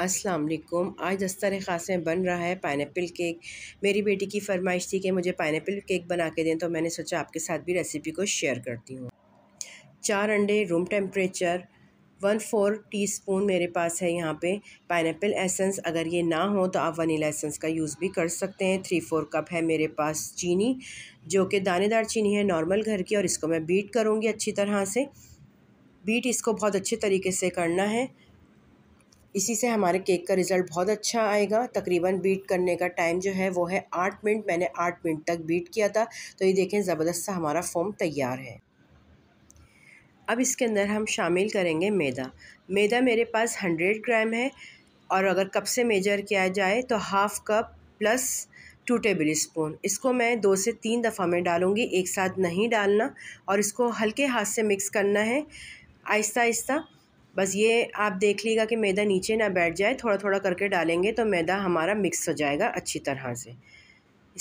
अस्सलाम वालेकुम आज दस्तर ख़ास में बन रहा है पाइनएप्पल केक मेरी बेटी की फरमाइश थी कि मुझे पाइनएप्पल केक बना के दें तो मैंने सोचा आपके साथ भी रेसिपी को शेयर करती हूँ चार अंडे room temperature one four teaspoon मेरे पास है यहाँ पे पाइनएप्पल एसेंस अगर ये ना हो तो आप वनीला एसेंस का यूज़ भी कर सकते हैं थ्री फोर कप है मेरे पास चीनी जो कि दानेदार चीनी है नॉर्मल घर की और इसको मैं बीट करूँगी अच्छी तरह से बीट इसको बहुत अच्छे तरीके से करना है इसी से हमारे केक का रिज़ल्ट बहुत अच्छा आएगा तकरीबन बीट करने का टाइम जो है वो है आठ मिनट मैंने आठ मिनट तक बीट किया था तो ये देखें ज़बरदस्त सा हमारा फॉर्म तैयार है अब इसके अंदर हम शामिल करेंगे मैदा मैदा मेरे पास हंड्रेड ग्राम है और अगर कप से मेजर किया जाए तो half cup plus two tablespoon इसको मैं दो से तीन दफ़ा में डालूँगी एक साथ नहीं डालना और इसको हल्के हाथ से मिक्स करना है आहिस्ता आहिस्ता बस ये आप देख लीजिएगा कि मैदा नीचे ना बैठ जाए थोड़ा थोड़ा करके डालेंगे तो मैदा हमारा मिक्स हो जाएगा अच्छी तरह से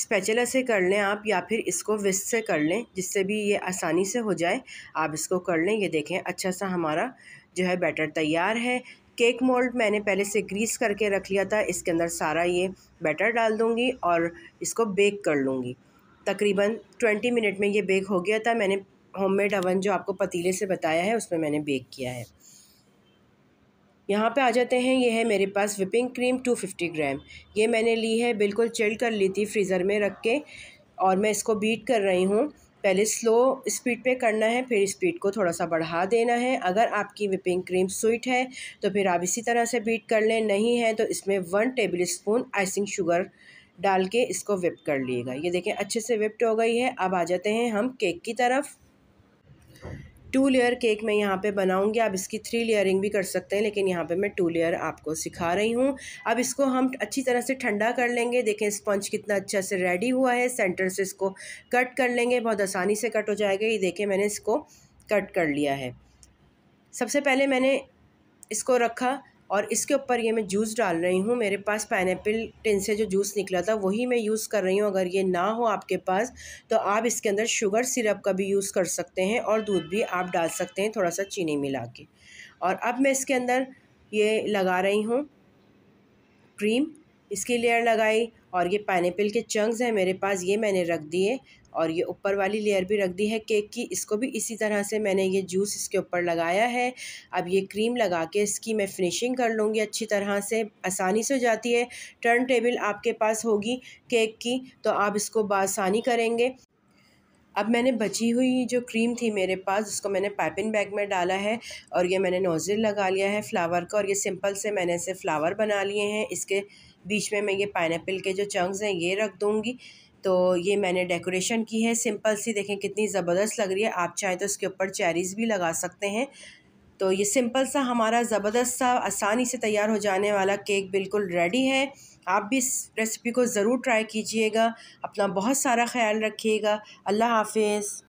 स्पैचला से कर लें आप या फिर इसको विस्क से कर लें जिससे भी ये आसानी से हो जाए आप इसको कर लें ये देखें अच्छा सा हमारा जो है बैटर तैयार है केक मोल्ड मैंने पहले से ग्रीस करके रख लिया था इसके अंदर सारा ये बैटर डाल दूँगी और इसको बेक कर लूँगी तकरीबन ट्वेंटी मिनट में ये बेक हो गया था मैंने होममेड अवन जो आपको पतीले से बताया है उसमें मैंने बेक किया है यहाँ पे आ जाते हैं ये है मेरे पास विपिंग क्रीम 250 ग्राम ये मैंने ली है बिल्कुल चिल कर ली थी फ्रीज़र में रख के और मैं इसको बीट कर रही हूँ पहले स्लो स्पीड पे करना है फिर स्पीड को थोड़ा सा बढ़ा देना है अगर आपकी विपिंग क्रीम स्वीट है तो फिर आप इसी तरह से बीट कर लें नहीं है तो इसमें one tablespoon icing sugar डाल के इसको विप कर लिएगा ये देखें अच्छे से विप्ट हो गई है अब आ जाते हैं हम केक की तरफ टू लेयर केक मैं यहाँ पे बनाऊंगी आप इसकी थ्री लेयरिंग भी कर सकते हैं लेकिन यहाँ पे मैं टू लेयर आपको सिखा रही हूँ अब इसको हम अच्छी तरह से ठंडा कर लेंगे देखें स्पंज कितना अच्छा से रेडी हुआ है सेंटर से इसको कट कर लेंगे बहुत आसानी से कट हो जाएगा ये देखें मैंने इसको कट कर लिया है सबसे पहले मैंने इसको रखा और इसके ऊपर ये मैं जूस डाल रही हूँ मेरे पास पाइनएप्पल टिन से जो जूस निकला था वही मैं यूज़ कर रही हूँ अगर ये ना हो आपके पास तो आप इसके अंदर शुगर सिरप का भी यूज़ कर सकते हैं और दूध भी आप डाल सकते हैं थोड़ा सा चीनी मिला के और अब मैं इसके अंदर ये लगा रही हूँ क्रीम इसकी लेयर लगाई और ये पाइनएप्पल के चंक्स हैं मेरे पास ये मैंने रख दिए और ये ऊपर वाली लेयर भी रख दी है केक की इसको भी इसी तरह से मैंने ये जूस इसके ऊपर लगाया है अब ये क्रीम लगा के इसकी मैं फिनिशिंग कर लूँगी अच्छी तरह से आसानी से हो जाती है टर्न टेबल आपके पास होगी केक की तो आप इसको बसानी करेंगे अब मैंने बची हुई जो क्रीम थी मेरे पास उसको मैंने पाइपिंग बैग में डाला है और ये मैंने नोज़िल लगा लिया है फ्लावर का और ये सिंपल से मैंने इसे फ्लावर बना लिए हैं इसके बीच में मैं ये पाइन के जो चंक्स हैं ये रख दूँगी तो ये मैंने डेकोरेशन की है सिंपल सी देखें कितनी ज़बरदस्त लग रही है आप चाहें तो इसके ऊपर चेरीज़ भी लगा सकते हैं तो ये सिंपल सा हमारा ज़बरदस्त सा आसानी से तैयार हो जाने वाला केक बिल्कुल रेडी है आप भी इस रेसिपी को ज़रूर ट्राई कीजिएगा अपना बहुत सारा ख्याल रखिएगा अल्लाह हाफिज़